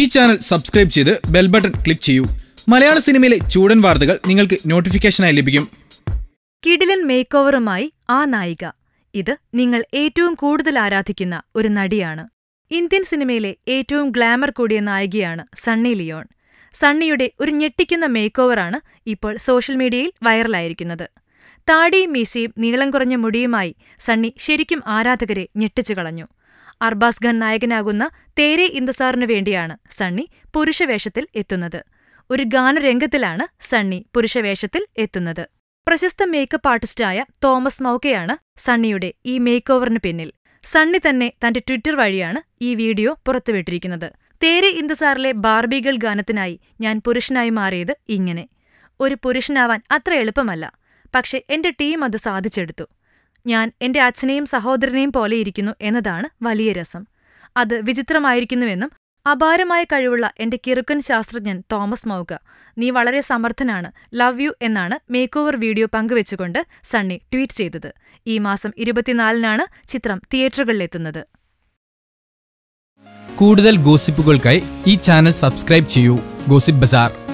ഈ channel subscribe ചെയ്ത് bell button click ചെയ്യൂ മലയാള സിനിമയിലെ ചൂടൻ വാർത്തകൾ നിങ്ങൾക്ക് നോട്ടിഫിക്കേഷനായി ലഭിക്കും കിടിലൻ മേക്ക് ഓവറുമായി ആ നായിക ഇത് നിങ്ങൾ ഏറ്റവും കൂടുതൽ ആരാധിക്കുന്ന ഒരു നടിയാണ് ഇന്ത്യൻ സിനിമയിലെ ഏറ്റവും ഗ്ലാമർ കൂടിയ നായികയാണ് സണ്ണി ലിയോൺ സണ്ണിയുടെ ഒരു ഞെട്ടിക്കുന്ന മേക്ക് ഓവറാണ് ഇപ്പോൾ സോഷ്യൽ മീഡിയയിൽ വൈറലായിരിക്കുന്നത് താടിയും മീശയും നീളം കുറഞ്ഞ മുടിയുമായി സണ്ണി ശരിക്കും ആരാധകരെ ഞെട്ടിച്ചു കളഞ്ഞു അർബാസ് ഖാൻ നായകനാകുന്ന തേരെ ഇന്ദസാറിനു വേണ്ടിയാണ് സണ്ണി പുരുഷവേഷത്തിൽ എത്തുന്നത് ഒരു ഗാനരംഗത്തിലാണ് സണ്ണി പുരുഷവേഷത്തിൽ എത്തുന്നത് പ്രശസ്ത മേക്കപ്പ് ആർട്ടിസ്റ്റായ തോമസ് മൗക്കയാണ് സണ്ണിയുടെ ഈ മേക്ക് ഓവറിന് പിന്നിൽ സണ്ണി തന്നെ തന്റെ ട്വിറ്റർ വഴിയാണ് ഈ വീഡിയോ പുറത്തുവിട്ടിരിക്കുന്നത് തേരെ ഇന്ദസാറിലെ ബാർബികൾ ഗാനത്തിനായി ഞാൻ പുരുഷനായി മാറിയത് ഇങ്ങനെ ഒരു പുരുഷനാവാൻ അത്ര എളുപ്പമല്ല പക്ഷെ എന്റെ ടീം അത് സാധിച്ചെടുത്തു ഞാൻ എന്റെ അച്ഛനെയും സഹോദരനെയും പോലെയിരിക്കുന്നു എന്നതാണ് വലിയ രസം അത് വിചിത്രമായിരിക്കുന്നുവെന്നും അപാരമായ കഴിവുള്ള എന്റെ കിറുക്കൻ ശാസ്ത്രജ്ഞൻ തോമസ് മൗക നീ വളരെ സമർത്ഥനാണ് ലവ് യു എന്നാണ് മേക്ക് ഓവർ വീഡിയോ പങ്കുവെച്ചുകൊണ്ട് സണ്ണി ട്വീറ്റ് ചെയ്തത് ഈ മാസം ഇരുപത്തിനാലിനാണ് ചിത്രം തിയേറ്ററുകളിലെത്തുന്നത് കൂടുതൽ ഗോസിപ്പുകൾക്കായി ഈ ചാനൽ സബ്സ്ക്രൈബ് ചെയ്യൂ ഗോസിപ്പ് ബസാർ